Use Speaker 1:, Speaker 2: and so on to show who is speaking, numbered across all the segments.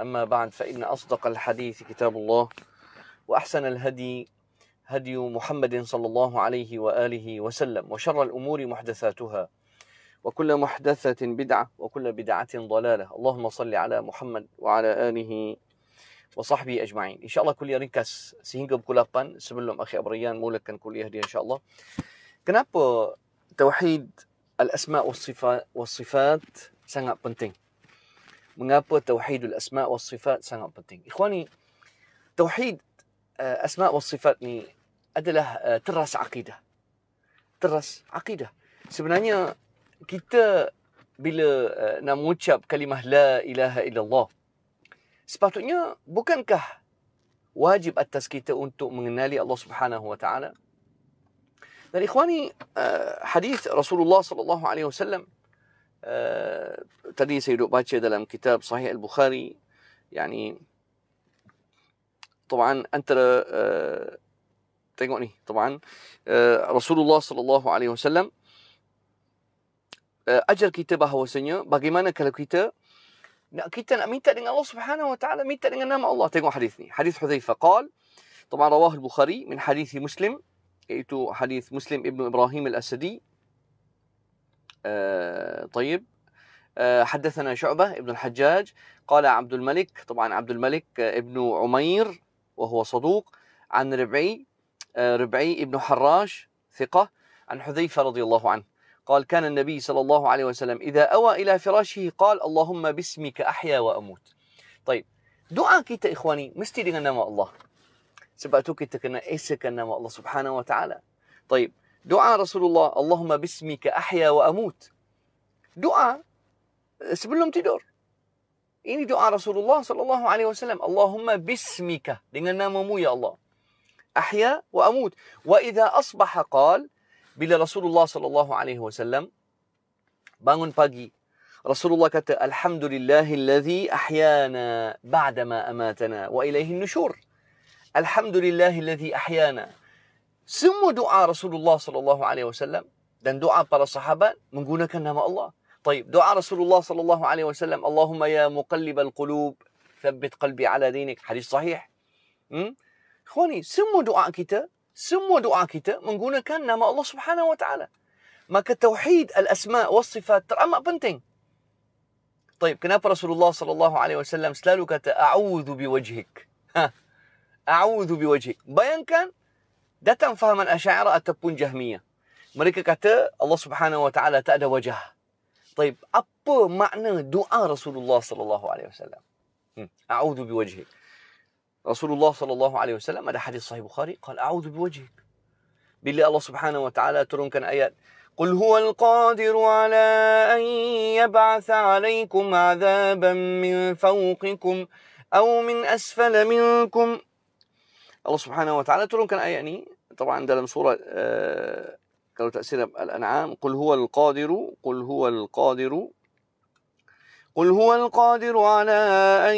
Speaker 1: أما بعد فإن أصدق الحديث كتاب الله وأحسن الهدي هدي محمد صلى الله عليه وآله وسلم وشر الأمور محدثاتها وكل محدثة بدعة وكل بدعة ضلالة اللهم صل على محمد وعلى آله وصحبه أجمعين إن شاء الله كل ينكس سهنقب كل أقبان سبلهم أخي أبريان مولك كان كل يهدي إن شاء الله كناب توحيد الأسماء والصفات والصفات سنة بنتين mengapa tauhidul asma' was sifat sangat penting. Ikhwani, tauhid uh, asma' was sifat ni adalah uh, teras akidah. Teras akidah. Sebenarnya kita bila uh, nak mengucap kalimah la ilaha illallah sepatutnya bukankah wajib atas kita untuk mengenali Allah Subhanahu wa taala? Dan ikhwani, uh, hadis Rasulullah sallallahu alaihi wasallam Eh, tadi saya duduk baca dalam kitab Sahih Al-Bukhari yani طبعا antara uh, tengok ni طبعا uh, eh, Rasulullah sallallahu alaihi wasallam ajar kita bahawasanya bagaimana kalau kita nak kita nak minta dengan Allah Subhanahu wa taala minta dengan nama Allah tengok hadis ni hadis Hudzaifah qal طبعا رواه البخاري من حديث مسلم يعني حديث مسلم ابن ابراهيم الاسدي آه، طيب آه، حدثنا شعبة ابن الحجاج قال عبد الملك طبعا عبد الملك آه، ابن عمير وهو صدوق عن ربعي ربعي ابن حراش ثقة عن حذيفة رضي الله عنه قال كان النبي صلى الله عليه وسلم إذا أوى إلى فراشه قال اللهم باسمك أحيا وأموت طيب دعاء كيتا إخواني مستي dengan الله Allah. كيتا كنا إيسا kena الله سبحانه وتعالى طيب دعاء رسول الله اللهم باسمك أحيا وأموت دعاء sebelum tidur ini doa Rasulullah sallallahu alaihi wasallam Allahumma bismika dengan namamu ya Allah ahya wa amut wa idza asbaha qal bila Rasulullah sallallahu alaihi wasallam bangun pagi Rasulullah kata alhamdulillahilladzi ahyana ba'dama amatana wa ilaihin nusyur alhamdulillahilladzi ahyana دعاء رسول semua doa Rasulullah sallallahu alaihi wasallam dan الصحابة من sahabat menggunakan nama الله طيب دعاء رسول الله صلى الله عليه وسلم اللهم يا مقلب القلوب ثبت قلبي على دينك حديث صحيح م? اخواني سمو دعاء كتاب سمو دعاء كتاب من قولنا كان نام الله سبحانه وتعالى ما كتوحيد الاسماء والصفات ترى ما بنتين طيب كناب رسول الله صلى الله عليه وسلم سلالك اعوذ بوجهك ها اعوذ بوجهك بيان كان datang fahaman asyairah ataupun Jahmiyah. Mereka kata Allah Subhanahu Wa Taala tak ada wajah. Taib, apa makna doa Rasulullah sallallahu alaihi wasallam? A'udhu a'udzu biwajhik. Rasulullah sallallahu alaihi wasallam ada hadis sahih Bukhari, qala a'udzu biwajhik. Bila Allah Subhanahu Wa Taala turunkan ayat قل هو القادر على أن يبعث عليكم عذابا من فوقكم أو من أسفل منكم الله سبحانه وتعالى تلون كان يعني طبعا ده لما سورة كانوا آه، تأثير الأنعام قل هو القادر قل هو القادر قل هو القادر على أن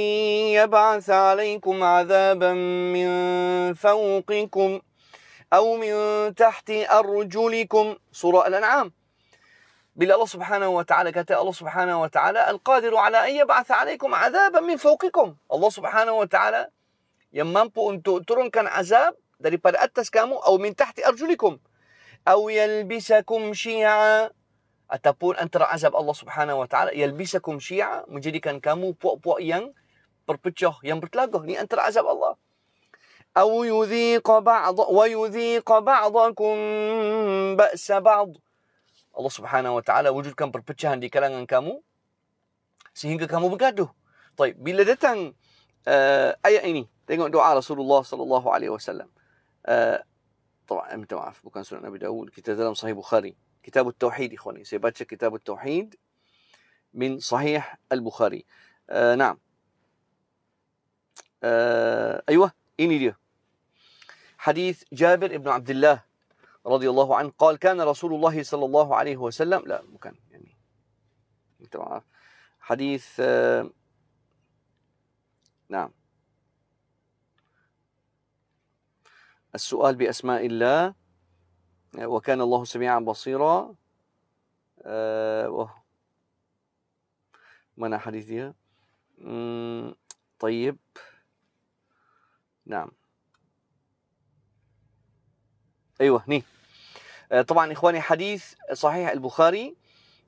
Speaker 1: يبعث عليكم عذابا من فوقكم أو من تحت أرجلكم سورة الأنعام بل الله سبحانه وتعالى كتاء الله سبحانه وتعالى القادر على أن يبعث عليكم عذابا من فوقكم الله سبحانه وتعالى yang mampu untuk turunkan azab daripada atas kamu atau min tahti arjulikum atau yalbisakum syi'a ataupun antara azab Allah Subhanahu wa taala yalbisakum syi'a menjadikan kamu puak-puak yang berpecah yang bertelaguh ni antara azab Allah atau yudhiq ba'd wa yudhiq ba'dakum ba'sa ba'd Allah Subhanahu wa taala wujudkan perpecahan di kalangan kamu sehingga kamu bergaduh. Baik, bila datang uh, ayat ini تلقون دعاء رسول الله صلى الله عليه وسلم آه طبعا انت ما عارف بكان سنن ابي داود كتاب دلم صحيح بخاري كتاب التوحيد اخواني سيباتش كتاب التوحيد من صحيح البخاري آه نعم آه ايوه اني دي حديث جابر بن عبد الله رضي الله عنه قال كان رسول الله صلى الله عليه وسلم لا مكان يعني انت عارف حديث آه نعم السؤال بأسماء الله وكان الله سميعا بصيرا أه، منع حديثها طيب نعم ايوه هني أه، طبعا اخواني حديث صحيح البخاري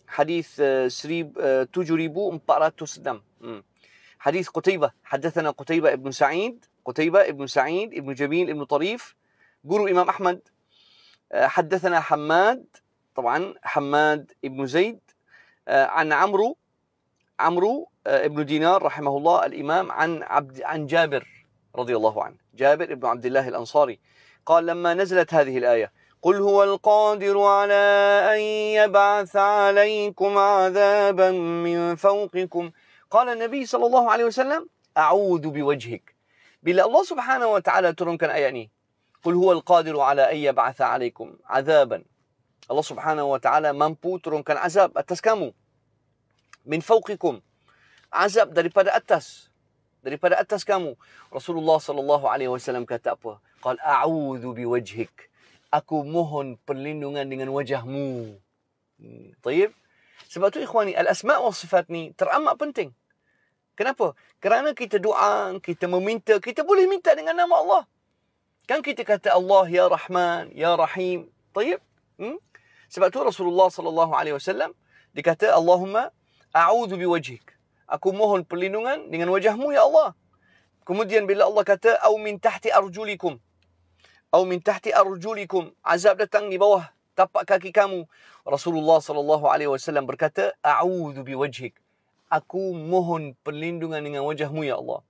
Speaker 1: حديث آه، سريب تجربوا 406 hmm. حديث قتيبة حدثنا قتيبة ابن سعيد قتيبة ابن سعيد ابن جبين ابن طريف جرو إمام أحمد آه، حدثنا حماد طبعا حماد ابن زيد آه، عن عمرو عمرو آه، ابن دينار رحمه الله الإمام عن عبد عن جابر رضي الله عنه جابر ابن عبد الله الأنصاري قال لما نزلت هذه الآية قل هو القادر على أن يبعث عليكم عذابا من فوقكم ۖ Qala Nabi sallallahu alaihi wasallam, "A'udzu biwajhik." Bila Allah Subhanahu wa taala turunkan ayat ni, "Qul huwal qadiru ala an yab'atha 'alaikum 'adzaban." Allah Subhanahu wa taala mampu turunkan azab atas kamu. Min fawqikum. Azab daripada atas. Daripada atas kamu. Rasulullah sallallahu alaihi wasallam kata apa? Qal a'udzu biwajhik. Aku mohon perlindungan dengan wajahmu. Hmm, طيب. Sebab tu ikhwani, al-asma' wa sifat ni teramat penting. Kenapa? Kerana kita doa, kita meminta, kita boleh minta dengan nama Allah. Kan kita kata Allah ya Rahman, ya Rahim. Tayyib. Hmm? Sebab tu Rasulullah sallallahu alaihi wasallam dikata Allahumma a'udzu biwajhik. Aku mohon perlindungan dengan wajahmu ya Allah. Kemudian bila Allah kata au min tahti arjulikum. Au min tahti arjulikum. Azab datang di bawah tapak kaki kamu. Rasulullah sallallahu alaihi wasallam berkata a'udzu biwajhik. Aku mohon perlindungan dengan wajahmu ya Allah.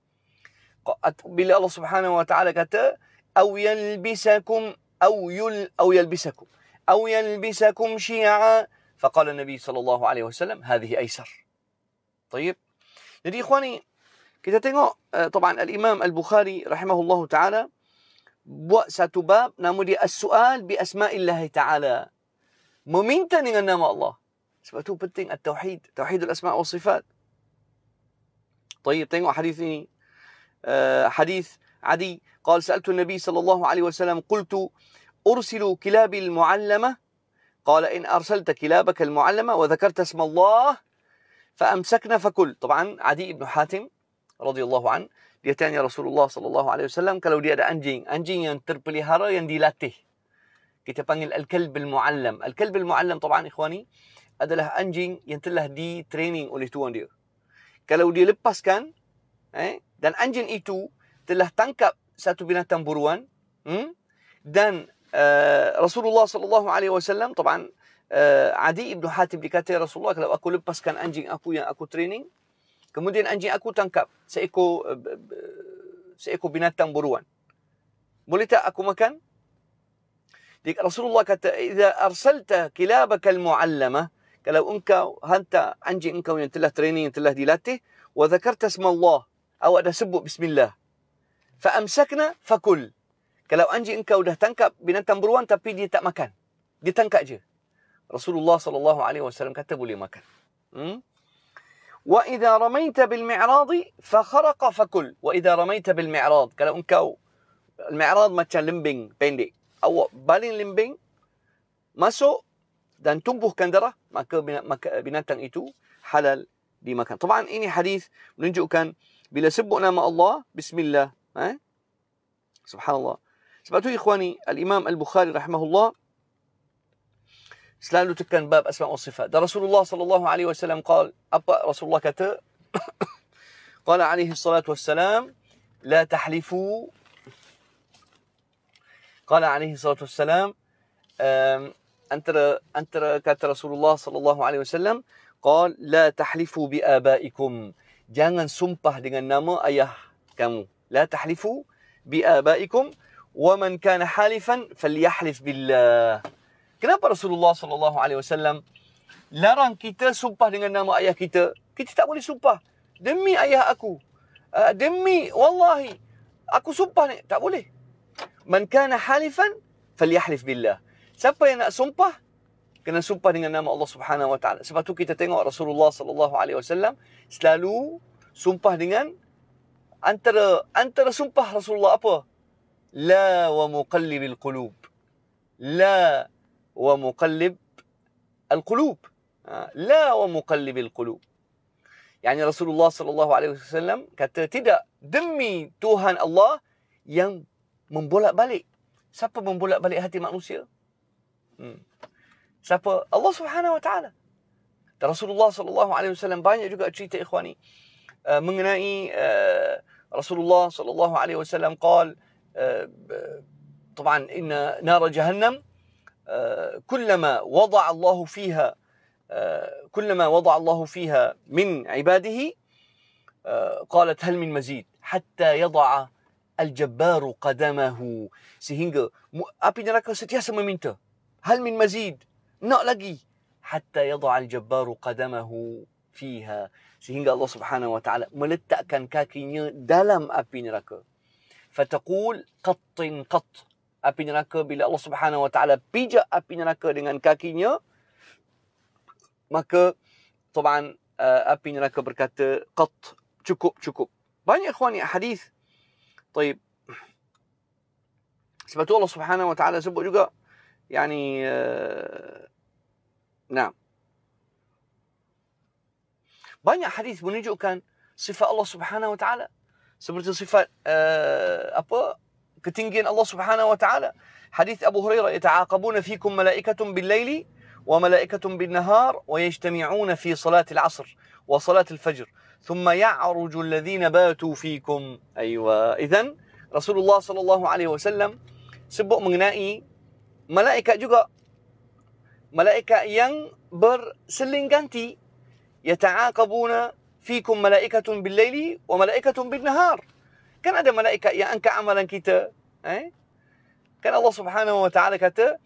Speaker 1: Bila Allah Subhanahu wa taala kata au yalbisakum au yul au yalbisakum au yalbisakum syi'a فقال النبي صلى الله عليه وسلم هذه أيسر طيب jadi ikhwani kita tengok uh, طبعا الإمام البخاري رحمه الله تعالى buat satu bab nama dia as-su'al bi asma'illah taala meminta dengan nama Allah sebab tu penting at-tauhid tauhidul asma' wa sifat طيب تاني حديث إيه؟ آه حديث عدي قال سألت النبي صلى الله عليه وسلم قلت أرسل كلابي المعلمة قال إن أرسلت كلابك المعلمة وذكرت اسم الله فأمسكنا فكل طبعا عدي بن حاتم رضي الله عنه dia tanya Rasulullah sallallahu alaihi wasallam kalau dia ada anjing, anjing yang terpelihara yang dilatih. Kita panggil al-kalb al-muallam. Al-kalb al-muallam taban ikhwani adalah anjing yang telah di training oleh tuan dia. kalau dia lepaskan eh, dan anjing itu telah tangkap satu binatang buruan hmm, dan uh, Rasulullah sallallahu alaihi wasallam tabaan eh, Adi ibnu Hatib berkata ya Rasulullah kalau aku lepaskan anjing aku yang aku training kemudian anjing aku tangkap seekor uh, seekor binatang buruan boleh tak aku makan Rasulullah kata, "Jika arsalta kilabaka al-mu'allamah, kalau engkau hantar anjing engkau yang telah training, yang telah dilatih, wa zakarta asma Allah, awak dah sebut bismillah. Fa amsakna fakul. Kalau anjing engkau dah tangkap binatang beruang tapi dia tak makan. Dia tangkap je. Rasulullah sallallahu alaihi wasallam kata boleh makan. Hmm? Wa idza ramaita bil mi'rad fa kharaqa fakul. Wa idza ramaita bil mi'rad, kalau engkau al mi'rad macam lembing pendek. Awak baling lembing masuk dan tumbuhkan darah maka, binatang itu halal dimakan. Taban ini hadis menunjukkan bila sebut nama Allah bismillah eh? subhanallah. Sebab tu ikhwani al-Imam Al-Bukhari rahimahullah selalu tekan bab asma wa sifat. Dan Rasulullah sallallahu alaihi wasallam qal apa Rasulullah kata? Qala alaihi salatu wassalam la tahlifu Qala alaihi salatu wassalam um, antara antara kata Rasulullah sallallahu alaihi wasallam qal la tahlifu bi abaikum jangan sumpah dengan nama ayah kamu la tahlifu bi abaikum wa man kana halifan falyahlif billah kenapa Rasulullah sallallahu alaihi wasallam larang kita sumpah dengan nama ayah kita kita tak boleh sumpah demi ayah aku ah, demi wallahi aku sumpah ni tak boleh man kana halifan falyahlif billah Siapa yang nak sumpah? Kena sumpah dengan nama Allah Subhanahu Wa Taala. Sebab tu kita tengok Rasulullah Sallallahu Alaihi Wasallam selalu sumpah dengan antara antara sumpah Rasulullah apa? La wa muqallib al-qulub. La wa muqallib al-qulub. Ha, la wa muqallib al-qulub. Yani Rasulullah sallallahu alaihi wasallam kata tidak demi Tuhan Allah yang membolak-balik. Siapa membolak-balik hati manusia? Siapa? Allah Subhanahu Wa Taala. Dan Rasulullah sallallahu alaihi wasallam banyak juga cerita ikhwani uh, mengenai uh, Rasulullah sallallahu alaihi wasallam qal uh, طبعا ان نار جهنم كلما وضع الله فيها كلما وضع الله فيها من عباده قالت هل من مزيد حتى يضع الجبار قدمه sehingga api neraka sentiasa meminta هل من مزيد نو نقلقي حتى يضع الجبار قدمه فيها سهينغا الله سبحانه وتعالى ملتا كان كاكين دلم ابين راكا فتقول قط قط ابين راكا بلا الله سبحانه وتعالى بيجا ابين راكا دين كاكين maka طبعا ابي نراك بركات قط cukup cukup يا اخواني حديث طيب سبحان الله سبحانه وتعالى سبق juga يعني نعم banyak hadis menunjukkan sifat Allah Subhanahu wa taala seperti sifat uh, apa ketinggian Allah Subhanahu wa taala hadis Abu Hurairah yata'aqabuna fikum malaikatun bil laili wa malaikatun bin nahar wa yajtami'una fi salati al asr wa salati al fajr thumma ya'ruju alladhina batu fikum aywa idhan Rasulullah sallallahu alaihi wasallam sebut mengenai malaikat juga malaikat yang berseling ganti yata'aqabuna fikum malaikatun bil-laili wa malaikatun bin-nahar kan ada malaikat yang angkat amalan kita eh kan Allah Subhanahu wa taala kata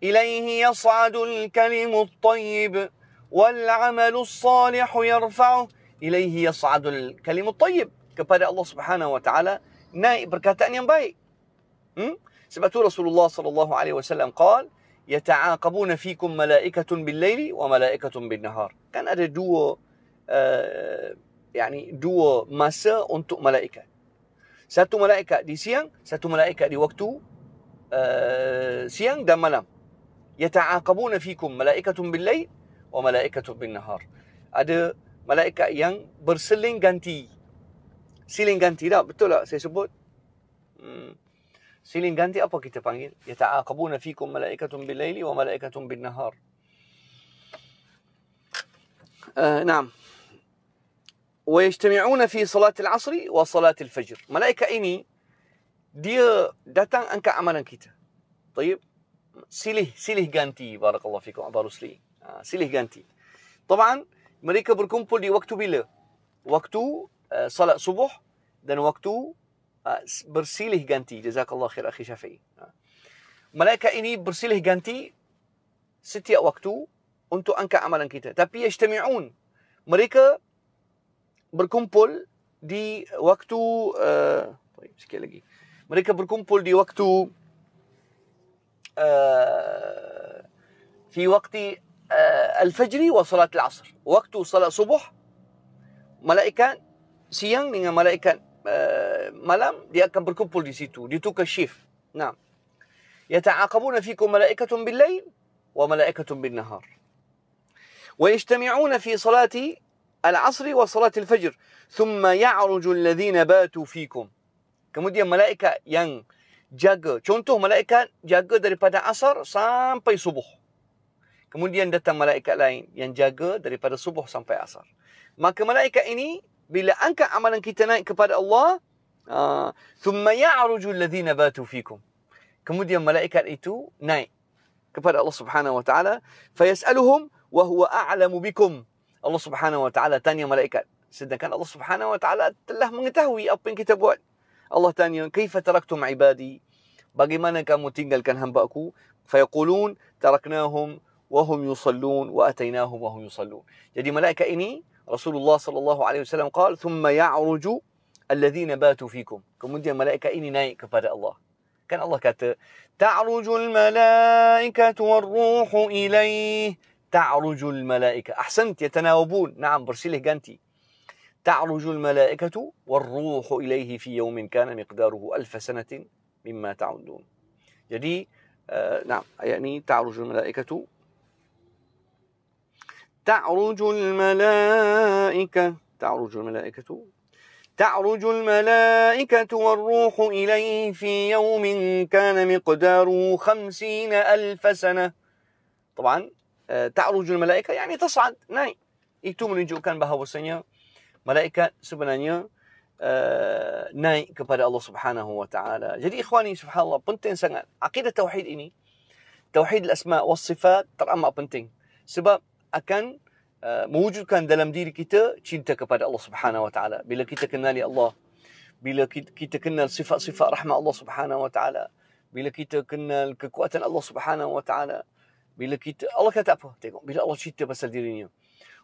Speaker 1: ilaihi yas'adul kalimut tayyib wal 'amalus salih yarfa'u ilaihi yas'adul kalimut tayyib kepada Allah Subhanahu wa taala naik perkataan yang baik hmm? سمعت رسول الله صلى الله عليه وسلم قال يتعاقبون فيكم ملائكة بالليل وملائكة بالنهار kan ada dua uh, yakni dua masa untuk malaikat satu malaikat di siang satu malaikat di waktu uh, siang dan malam yata'aqabuna fikum malaikatun bil-lail wa malaikatun bin-nahar ada malaikat yang berseling ganti siling ganti tak betul tak saya sebut hmm Siling ganti apa kita panggil? Yata'aqabuna fikum malaikatun bil-laili wa malaikatun bin-nahar. آه نعم ويجتمعون في صلاة العصر وصلاة الفجر ملائكة ini dia datang angkat amalan kita طيب silih silih ganti barakallahu fikum abarusli ha, silih ganti طبعا mereka berkumpul di waktu bila waktu uh, salat subuh dan waktu Ah, bersilih ganti. Jazakallah khair akhi Syafi'i. Ah. Malaikat ini bersilih ganti setiap waktu untuk angkat amalan kita. Tapi yajtami'un. Mereka berkumpul di waktu... Uh, sikit lagi. Mereka berkumpul di waktu... Uh, di waktu uh, al-fajri wa salat al-asr. Waktu salat subuh, malaikat siang dengan malaikat... Uh, malam dia akan berkumpul di situ dia tukar shift nah yata'aqabuna fikum malaikatun bil lail wa malaikatun bin nahar wa yajtami'una fi salati al asri wa salati al fajr thumma ya'ruju alladhina batu fikum kemudian malaika yang jaga contoh malaikat jaga daripada asar sampai subuh kemudian datang malaikat lain yang jaga daripada subuh sampai asar maka malaikat ini bila angkat amalan kita naik kepada Allah ثم يعرج الذين باتوا فيكم kemudian malaikat itu naik kepada Allah Subhanahu wa taala fayasaluhum wa huwa a'lamu bikum Allah Subhanahu wa taala tanya malaikat sedangkan Allah Subhanahu wa taala telah mengetahui apa yang kita buat Allah tanya kaifa taraktum ibadi bagaimana kamu tinggalkan hamba-Ku fayaqulun taraknahum wa hum yusallun wa atainahum wa hum yusallun jadi malaikat ini Rasulullah sallallahu alaihi wasallam qala thumma ya'ruju alladzina batu fikum. Kemudian malaikat ini naik kepada Allah. Kan Allah kata, ta'rujul malaikatu warruhu ilaih. Ta'rujul malaikah. Ahsant, yatanawabun. Naam, bersilih ganti. تعرج الملائكة والروح إليه في يوم كان مقداره ألف سنة مما تعدون jadi uh, نعم يعني تعرج الملائكة تعرج الملائكة تعرج الملائكة تعرج الملائكة والروح إليه في يوم كان مقداره خمسين ألف سنة طبعا تعruj malaika yakni tas'ad naik itu menunjukkan bahawasanya malaikat sebenarnya uh, naik kepada Allah Subhanahu wa taala jadi ikhwani subhanallah penting sangat akidah tauhid ini tauhid al-asma was sifat teramat penting sebab akan Uh, mewujudkan dalam diri kita cinta kepada Allah Subhanahu wa taala bila kita kenali Allah bila kita, kita kenal sifat-sifat rahmat Allah Subhanahu wa taala bila kita kenal kekuatan Allah Subhanahu wa taala bila kita Allah kata apa tengok bila Allah cinta pasal dirinya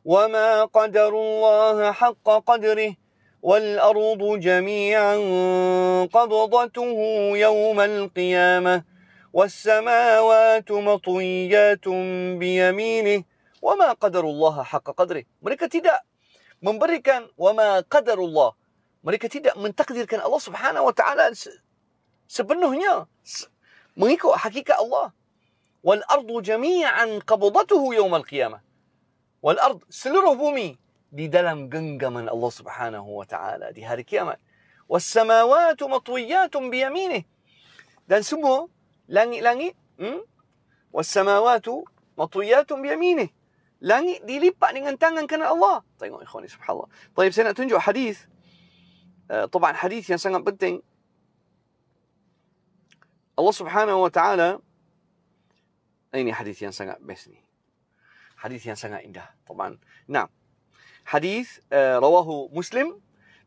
Speaker 1: wa ma qadarullah haqqo qadri wal ardu jami'an qabdatuhu yawmal qiyamah was samawati matwiyatun bi yaminihi وما قدر الله حق قدره Mereka tidak memberikan وما قدر الله Mereka tidak mentakdirkan Allah Subhanahu wa taala sepenuhnya mengikut hakikat Allah. Wal ardu jami'an qabdatuhu yaumil qiyamah. Wal ard seluruh bumi di dalam genggaman Allah Subhanahu wa taala di hari kiamat. Was samawati matwiyatun bi yaminih. Dan semua langit-langit hmm? was samawati matwiyatun bi yaminih. Langit dilipat dengan tangan kerana Allah. Tengok ikhwan ni subhanallah. Tapi saya nak tunjuk hadis. Uh, طبعا hadis yang sangat penting. Allah Subhanahu wa taala ini hadis yang sangat best ni. Hadis yang sangat indah. طبعا. Nah. Hadis uh, rawahu Muslim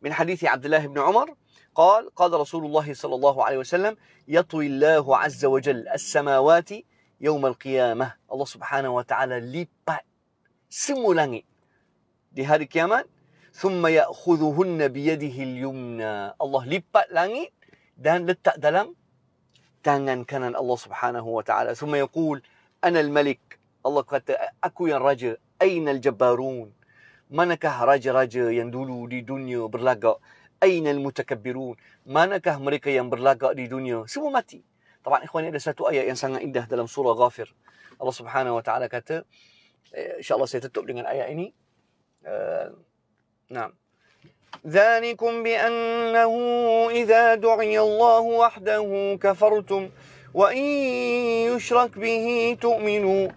Speaker 1: min hadis Abdullah bin Umar قال قال رسول الله صلى الله عليه وسلم يطوي الله عز وجل السماوات يوم القيامة الله سبحانه وتعالى لبات semua langit di hari kiamat thumma ya'khudhuhunna bi yadihi al-yumna Allah lipat langit dan letak dalam tangan kanan Allah Subhanahu wa taala thumma yaqul ana al-malik Allah kata aku yang raja aina al-jabbarun manakah raja-raja yang dulu di dunia berlagak aina al-mutakabbirun manakah mereka yang berlagak di dunia semua mati tabaan ikhwan ada satu ayat yang sangat indah dalam surah ghafir Allah Subhanahu wa taala kata InsyaAllah saya tutup dengan ayat ini. Uh, nah. ذلكم بأنه إذا دعي الله وحده كفرتم وإن يشرك به تؤمنوا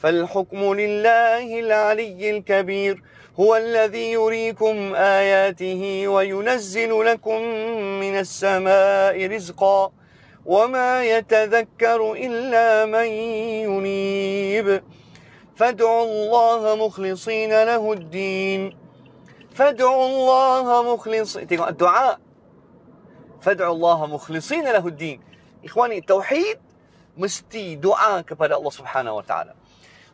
Speaker 1: فالحكم لله العلي الكبير هو الذي يريكم آياته وينزل لكم من السماء رزقا وما يتذكر إلا من ينيب فادعوا الله مخلصين له الدين فادعوا الله مخلصين الدعاء فادعوا الله مخلصين له الدين إخواني التوحيد mesti doa kepada Allah Subhanahu wa taala.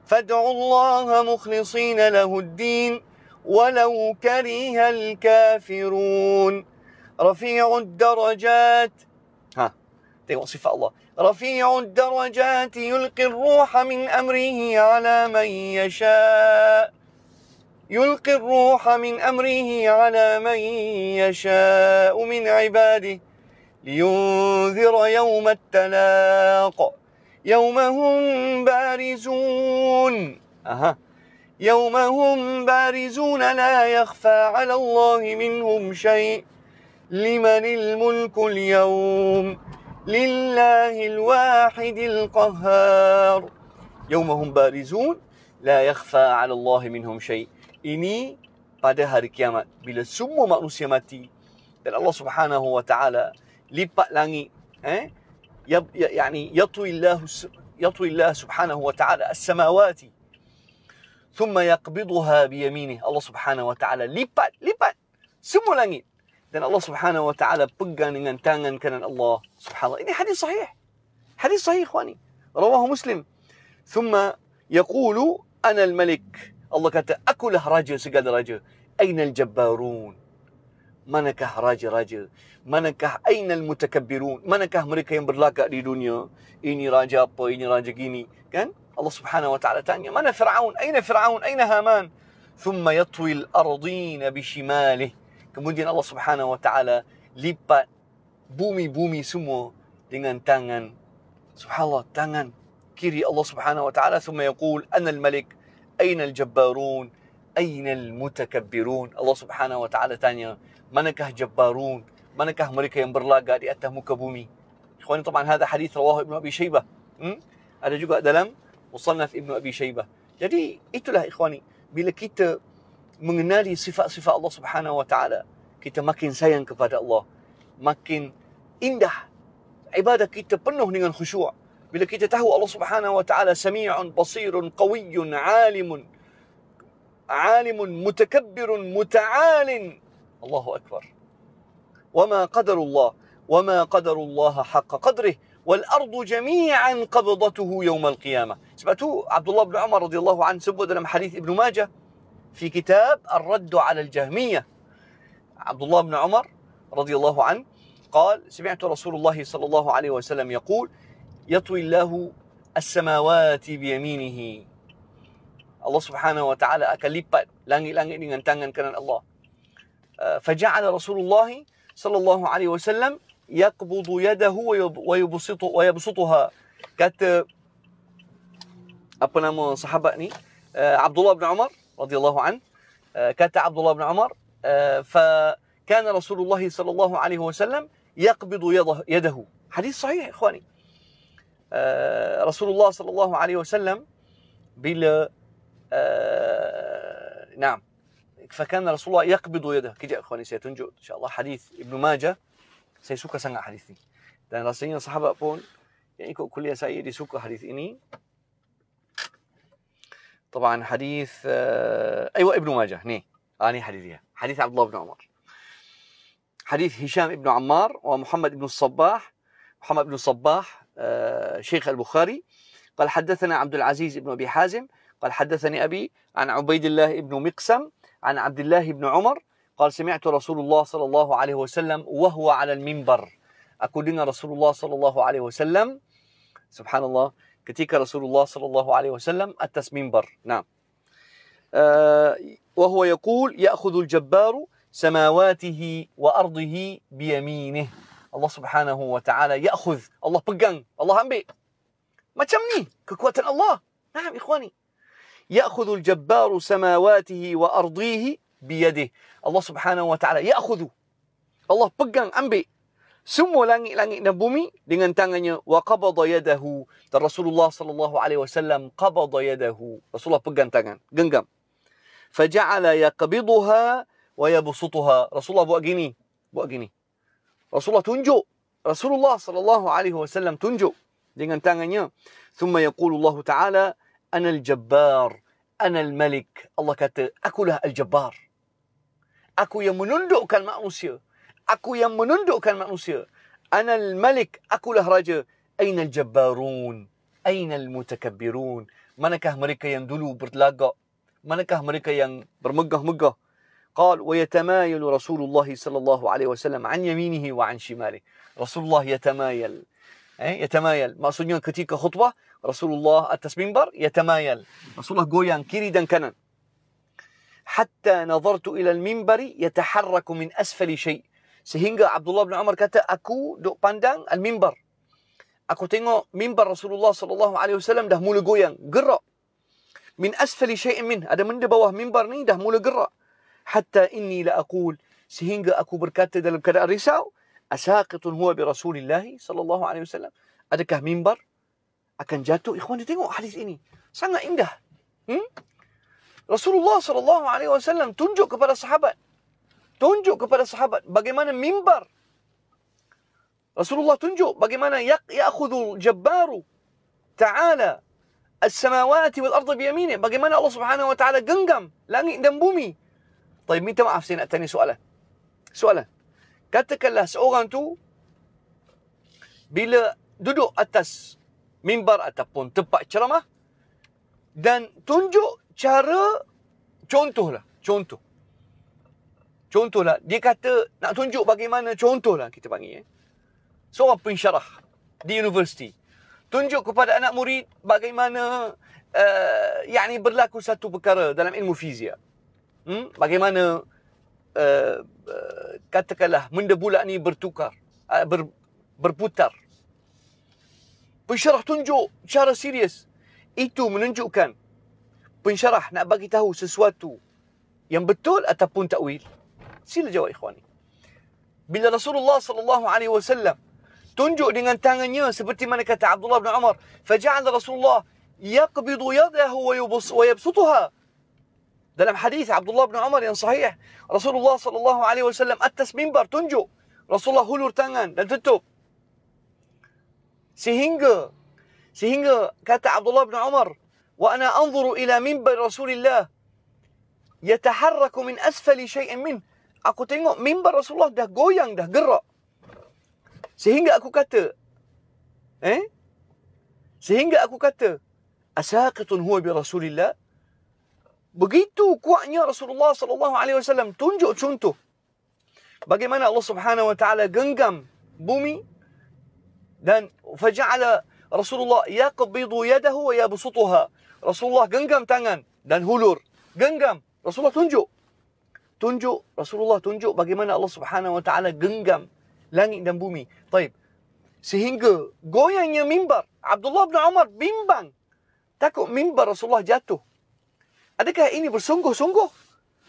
Speaker 1: Fad'u Allah mukhlishina lahu ad-din walau kariha al-kafirun. Rafi'u ad-darajat. Ha, tengok sifat Allah. رفيع الدرجات يلقي الروح من أمره على من يشاء يلقي الروح من أمره على من يشاء من عباده لينذر يوم التلاق يوم هم بارزون أها يوم هم بارزون لا يخفى على الله منهم شيء لمن الملك اليوم لله الواحد القهار يوم هم بارزون لا يخفى على الله منهم شيء إني pada hari kiamat bila semua manusia mati dan Allah Subhanahu wa taala lipat langit eh ya yani yatwi Allah yatwi Allah Subhanahu wa taala as-samawati thumma yaqbidha bi yaminihi Allah Subhanahu wa taala lipat lipat semua langit dan Allah Subhanahu wa taala pegang dengan tangan kanan Allah. Subhanallah. Ini hadis sahih. Hadis sahih ikhwani. Rawahu Muslim. Thumma yaqulu ana al-malik. Allah kata aku lah raja segala raja. Aina al-jabbarun? Manakah raja-raja? Manakah aina al-mutakabbirun? Manakah mereka yang berlagak di dunia? Ini raja apa, ini raja gini, kan? Allah Subhanahu wa taala tanya, "Mana Firaun? Aina Firaun? Aina Haman?" ثم يطوي الأرضين بشماله Kemudian Allah Subhanahu Wa Taala lipat bumi-bumi semua dengan tangan. Subhanallah, tangan kiri Allah Subhanahu Wa Taala. Thumma yaqul, ana al-malik, aina al-jabbarun, aina al-mutakabbirun. Allah Subhanahu Wa Taala tanya, manakah jabbarun? Manakah mereka yang berlagak di atas muka bumi? Ikhwan, طبعا هذا hadis rawahu Ibn Abi Shaybah. Hmm? Ada juga dalam Musannaf Ibn Abi Shaybah. Jadi itulah ikhwani, bila kita mengenali sifat-sifat Allah Subhanahu Wa Taala, kita makin sayang kepada Allah, makin indah ibadah kita penuh dengan khusyuk. Bila kita tahu Allah Subhanahu Wa Taala sami'un, basirun, qawiyyun, 'alimun, 'alimun, mutakabbirun, muta'alin. Allahu akbar. وما قدر الله وما قدر الله حق قدره والأرض جميعا قبضته يوم القيامة سمعتوا عبد الله بن عمر رضي الله عنه سبوا dalam hadis Ibnu Majah في كتاب الرد على الجهمية عبد الله بن عمر رضي الله عنه قال سمعت رسول الله صلى الله عليه وسلم يقول يطوي الله السماوات بيمينه الله سبحانه وتعالى أكليبت لانجي لانجي لانجي تانجن كان الله فجعل رسول الله صلى الله عليه وسلم يقبض يده ويبسط ويبسطها كتب أبو نامو صحابة عبد الله بن عمر رضي الله عنه آه، كانت عبد الله بن عمر آه، فكان رسول الله صلى الله عليه وسلم يقبض يده, يده حديث صحيح إخواني آه، رسول الله صلى الله عليه وسلم بال نعم فكان رسول الله يقبض يده كده إخواني سيتنجو إن شاء الله حديث ابن ماجه سيسوك سنع حديثي لأن ini dan rasanya sahabat pun يعني yang ikut kuliah saya suka hadis ini طبعا حديث آه، ايوه ابن ماجه هني اني حديثها حديث عبد الله بن عمر حديث هشام ابن عمار ومحمد بن الصباح محمد بن الصباح آه، شيخ البخاري قال حدثنا عبد العزيز بن ابي حازم قال حدثني ابي عن عبيد الله بن مقسم عن عبد الله بن عمر قال سمعت رسول الله صلى الله عليه وسلم وهو على المنبر رسول الله صلى الله عليه وسلم سبحان الله كتيك رسول الله صلى الله عليه وسلم التسميم بر نعم وهو يقول يأخذ الجبار سماواته وأرضه بيمينه الله سبحانه وتعالى يأخذ الله بقن الله أمبي ما تمني كقوة الله نعم إخواني يأخذ الجبار سماواته وأرضه بيده الله سبحانه وتعالى يأخذ الله بقن أمبي semua langit-langit dan bumi dengan tangannya wa qabada yadahu dan Rasulullah sallallahu alaihi wasallam qabada yadahu Rasulullah pegang tangan genggam faja'ala yaqbiduha wa yabsutuha Rasulullah buat gini buat gini Rasulullah tunjuk Rasulullah sallallahu alaihi wasallam tunjuk dengan tangannya thumma yaqulu Allah taala ana al-jabbar ana al-malik Allah kata akulah al-jabbar aku yang menundukkan manusia Aku yang menundukkan manusia. Ana al-malik, akulah raja. Aina al-jabbarun? Aina al-mutakabbirun? Manakah mereka yang dulu bertelagak? Manakah mereka yang bermegah-megah? قال ويتمايل رسول الله صلى الله عليه وسلم عن يمينه وعن شماله رسول الله يتمايل eh, يتمايل maksudnya ketika khutbah Rasulullah atas mimbar يتمايل Rasulullah goyang kiri dan kanan حتى نظرت إلى المنبر يتحرك من أسفل شيء Sehingga Abdullah bin Umar kata, aku duk pandang al-mimbar. Aku tengok mimbar Rasulullah sallallahu alaihi wasallam dah mula goyang, gerak. Min asfali syai'in min, ada benda bawah mimbar ni dah mula gerak. Hatta inni la aqul, sehingga aku berkata dalam keadaan risau, asaqitun huwa bi Rasulillah sallallahu alaihi wasallam. Adakah mimbar akan jatuh? Ikhwan, tengok hadis ini. Sangat indah. Hmm? Rasulullah sallallahu alaihi wasallam tunjuk kepada sahabat tunjuk kepada sahabat bagaimana mimbar. Rasulullah tunjuk bagaimana ya'khudhu jabbaru ta'ala as-samawati wal ardi bi bagaimana Allah Subhanahu wa ta'ala genggam langit dan bumi. Tapi minta maaf saya nak tanya soalan. Soalan. Katakanlah seorang tu bila duduk atas mimbar ataupun tempat ceramah dan tunjuk cara contohlah contoh Contohlah, dia kata nak tunjuk bagaimana, contohlah kita panggil. Eh. Seorang pensyarah di universiti. Tunjuk kepada anak murid bagaimana uh, eh, yang berlaku satu perkara dalam ilmu fizia. Hmm? Bagaimana, uh, uh, katakanlah, benda bulat ni bertukar, uh, ber, berputar. Pensyarah tunjuk cara serius. Itu menunjukkan pensyarah nak bagi tahu sesuatu yang betul ataupun takwil. Sila jawab ikhwan ni. Bila Rasulullah sallallahu alaihi wasallam tunjuk dengan tangannya seperti mana kata Abdullah bin Umar, faja'al Rasulullah yaqbidu yadahu wa yubs wa yabsutuha. Dalam hadis Abdullah bin Umar yang sahih, Rasulullah sallallahu alaihi wasallam atas mimbar tunjuk Rasulullah hulur tangan dan tutup. Sehingga sehingga kata Abdullah bin Umar, "Wa ana anzuru ila mimbar Rasulillah yataharraku min asfali shay'in minhu." aku tengok mimbar Rasulullah dah goyang, dah gerak. Sehingga aku kata, eh? Sehingga aku kata, asaqatun huwa bi Rasulillah. Begitu kuatnya Rasulullah sallallahu alaihi wasallam tunjuk contoh bagaimana Allah Subhanahu wa taala genggam bumi dan faja'ala Rasulullah yaqbidu yadahu wa yabsutuha. Rasulullah genggam tangan dan hulur. Genggam. Rasulullah tunjuk tunjuk Rasulullah tunjuk bagaimana Allah Subhanahu Wa Taala genggam langit dan bumi. Taib. Sehingga goyangnya mimbar. Abdullah bin Umar bimbang. Takut mimbar Rasulullah jatuh. Adakah ini bersungguh-sungguh?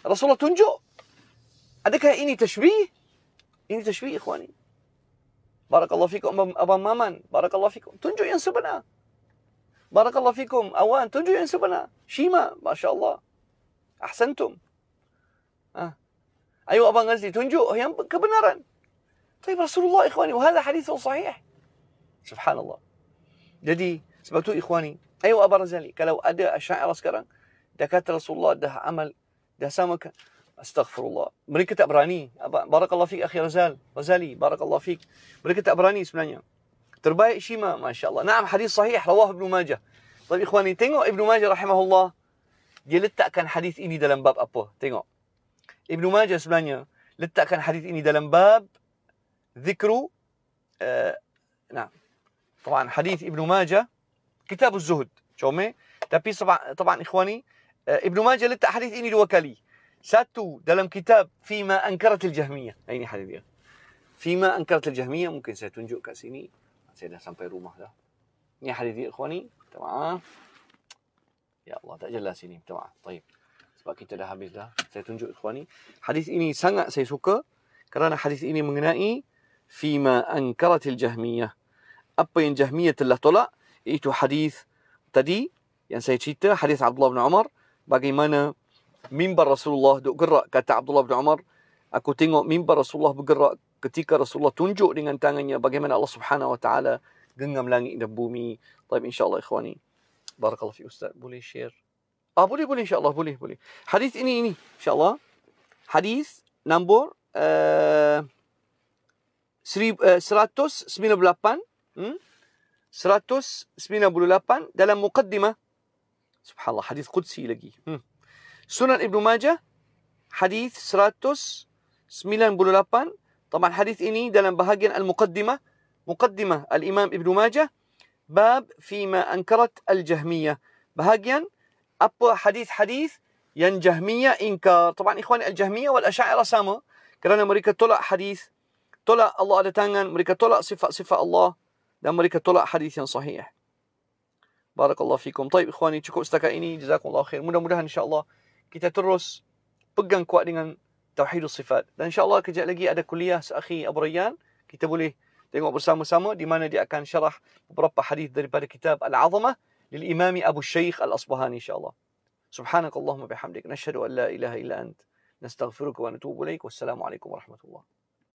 Speaker 1: Rasulullah tunjuk. Adakah ini tashbih? Ini tashbih, ikhwani. Barakallahu fikum Abang Maman. Barakallahu fikum. Tunjuk yang sebenar. Barakallahu fikum Awan. Tunjuk yang sebenar. Shima. Masya Allah. Ahsantum. Ha. Ayuh Abang Ghazali tunjuk yang kebenaran. Tapi Rasulullah ikhwani. Wahada hadis yang sahih. Subhanallah. Jadi sebab tu ikhwani. Ayuh Abang Ghazali. Kalau ada asyairah sekarang. Dah kata Rasulullah dah amal. Dah sama. Astaghfirullah. Mereka tak berani. Barakallah fiqh akhir Razal. Razali. Barakallah fiqh. Mereka tak berani sebenarnya. Terbaik Syima. Masya Allah. Naam hadis sahih. Rawah Ibn Majah. Tapi ikhwani tengok Ibn Majah rahimahullah. Dia letakkan hadis ini dalam bab apa. Tengok. ابن ماجه اسبانيا لتا كان حديث اني دلم باب ذكر آه نعم طبعا حديث ابن ماجه كتاب الزهد شومي تابي طبعا طبعا اخواني آه ابن ماجه لتا حديث اني الوكالي ساتو دلم كتاب فيما انكرت الجهميه ايني حديث فيما انكرت الجهميه ممكن سيتنجو كاسيني سيدنا سامبي روما هذا يا حديثي اخواني تمام يا الله تاجل سنين تمام طيب sebab kita dah habis dah. Saya tunjuk ikhwan. ni. Hadis ini sangat saya suka kerana hadis ini mengenai fima ankaratil jahmiyah. Apa yang jahmiyah telah tolak itu hadis tadi yang saya cerita hadis Abdullah bin Umar bagaimana mimbar Rasulullah duk gerak kata Abdullah bin Umar aku tengok mimbar Rasulullah bergerak ketika Rasulullah tunjuk dengan tangannya bagaimana Allah Subhanahu wa taala genggam langit dan bumi. Baik insyaallah ikhwani. Barakallahu fi ustaz. Boleh share Ah boleh boleh insya-Allah boleh boleh. Hadis ini ini insya-Allah. Hadis nombor uh, 198 hmm? 198 dalam mukaddimah Subhanallah hadis qudsi lagi. Hmm. Sunan Ibn Majah hadis 198 طبعا حديث ini dalam bahagian al-muqaddimah muqaddimah al-Imam Ibn Majah bab fima ankarat al-Jahmiyah bahagian apa hadis-hadis yang Jahmiyah ingkar. Tuan ikhwan Al-Jahmiyah wal Asy'ariyah sama kerana mereka tolak hadis, tolak Allah ada tangan, mereka tolak sifat-sifat Allah dan mereka tolak hadis yang sahih. Barakallahu fikum. Baik ikhwan, cukup setakat ini. Jazakumullah khair. Mudah-mudahan insya-Allah kita terus pegang kuat dengan tauhidus sifat. Dan insya-Allah kejap lagi ada kuliah seakhi Abu Rayyan, kita boleh tengok bersama-sama di mana dia akan syarah beberapa hadis daripada kitab Al-Azamah. للإمام أبو الشيخ الأصبهاني إن شاء الله سبحانك اللهم وبحمدك نشهد أن لا إله إلا أنت نستغفرك ونتوب إليك والسلام عليكم ورحمة الله